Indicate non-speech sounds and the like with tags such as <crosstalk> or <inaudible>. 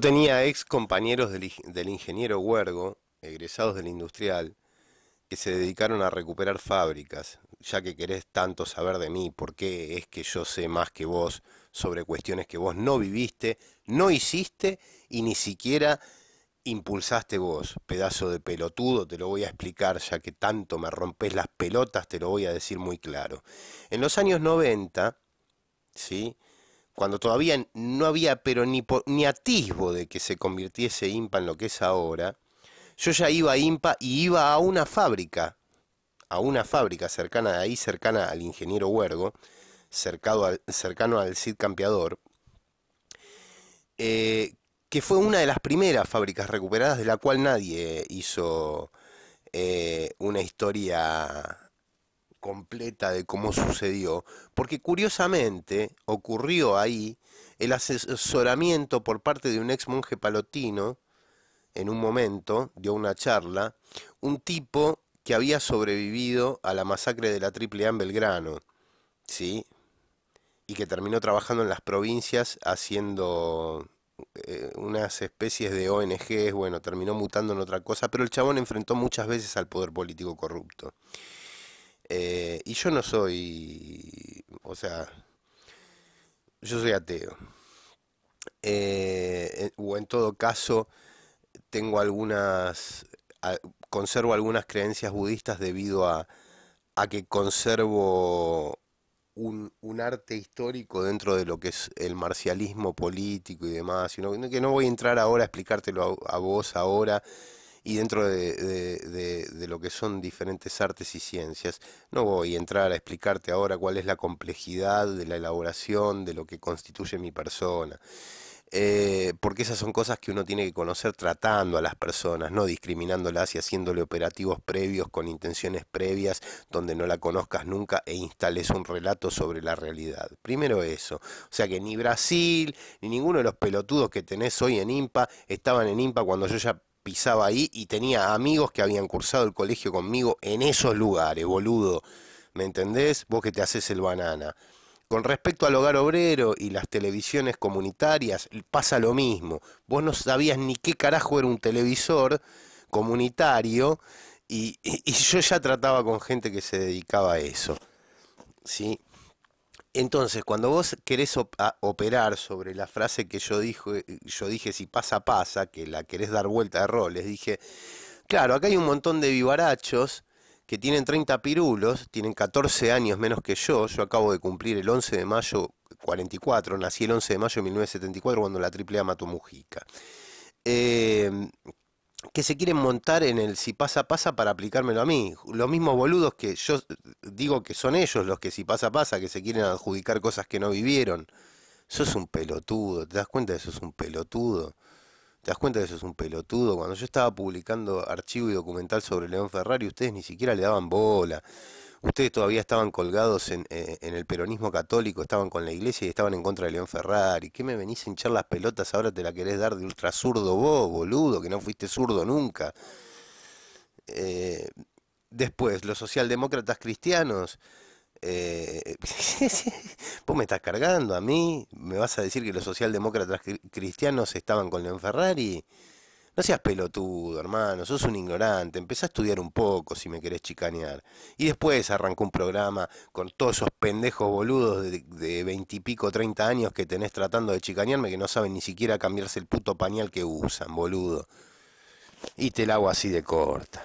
tenía ex compañeros del, del ingeniero Huergo, egresados del industrial, que se dedicaron a recuperar fábricas, ya que querés tanto saber de mí, por qué es que yo sé más que vos sobre cuestiones que vos no viviste, no hiciste y ni siquiera impulsaste vos, pedazo de pelotudo, te lo voy a explicar, ya que tanto me rompes las pelotas, te lo voy a decir muy claro. En los años 90, ¿sí? cuando todavía no había pero ni, atisbo de que se convirtiese IMPA en lo que es ahora, yo ya iba a IMPA y iba a una fábrica, a una fábrica cercana de ahí, cercana al ingeniero Huergo, cercano al CID Campeador, eh, que fue una de las primeras fábricas recuperadas de la cual nadie hizo eh, una historia completa de cómo sucedió, porque curiosamente ocurrió ahí el asesoramiento por parte de un ex monje palotino, en un momento dio una charla, un tipo que había sobrevivido a la masacre de la Triple A en Belgrano, ¿sí? Y que terminó trabajando en las provincias haciendo eh, unas especies de ONGs, bueno, terminó mutando en otra cosa, pero el chabón enfrentó muchas veces al poder político corrupto. Eh, y yo no soy, o sea, yo soy ateo. Eh, o en todo caso, tengo algunas, conservo algunas creencias budistas debido a, a que conservo un, un, arte histórico dentro de lo que es el marcialismo político y demás, sino que no voy a entrar ahora a explicártelo a vos ahora, y dentro de, lo que son diferentes artes y ciencias. No voy a entrar a explicarte ahora cuál es la complejidad de la elaboración de lo que constituye mi persona, eh, porque esas son cosas que uno tiene que conocer tratando a las personas, no discriminándolas y haciéndole operativos previos con intenciones previas donde no la conozcas nunca e instales un relato sobre la realidad. Primero eso, o sea que ni Brasil ni ninguno de los pelotudos que tenés hoy en IMPA estaban en IMPA cuando yo ya ahí y tenía amigos que habían cursado el colegio conmigo en esos lugares, boludo. ¿Me entendés? Vos que te haces el banana. Con respecto al hogar obrero y las televisiones comunitarias, pasa lo mismo. Vos no sabías ni qué carajo era un televisor comunitario y, y yo ya trataba con gente que se dedicaba a eso. ¿Sí? Entonces, cuando vos querés ah, operar sobre la frase que yo dije, yo dije si pasa, pasa, que la querés dar vuelta de roles, dije, claro, acá hay un montón de vivarachos que tienen 30 pirulos, tienen 14 años menos que yo, yo acabo de cumplir el 11 de mayo 44, nací el 11 de mayo de 1974 cuando la AAA mató Mujica. Eh, que se quieren montar en el si pasa pasa para aplicármelo a mí. Los mismos boludos que yo digo que son ellos los que si pasa pasa, que se quieren adjudicar cosas que no vivieron. eso es un pelotudo, ¿te das cuenta de eso es un pelotudo? ¿Te das cuenta de eso es un pelotudo? Cuando yo estaba publicando archivo y documental sobre León Ferrari, ustedes ni siquiera le daban bola ustedes todavía estaban colgados eh, en, el peronismo católico, estaban con la iglesia y estaban en contra de León Ferrari. ¿Qué me venís a hinchar las pelotas ahora te la querés dar de ultra zurdo vos, boludo, que no fuiste zurdo nunca? Eh, después, los socialdemócratas cristianos. Eh, <laughs> vos me estás cargando a mí, me vas a decir que los socialdemócratas cristianos estaban con León Ferrari. No seas pelotudo, hermano, sos un ignorante, empezá a estudiar un poco si me querés chicanear. Y después arrancó un programa con todos esos pendejos boludos de veintipico, treinta años que tenés tratando de chicanearme que no saben ni siquiera cambiarse el puto pañal que usan, boludo. Y te la hago así de corta.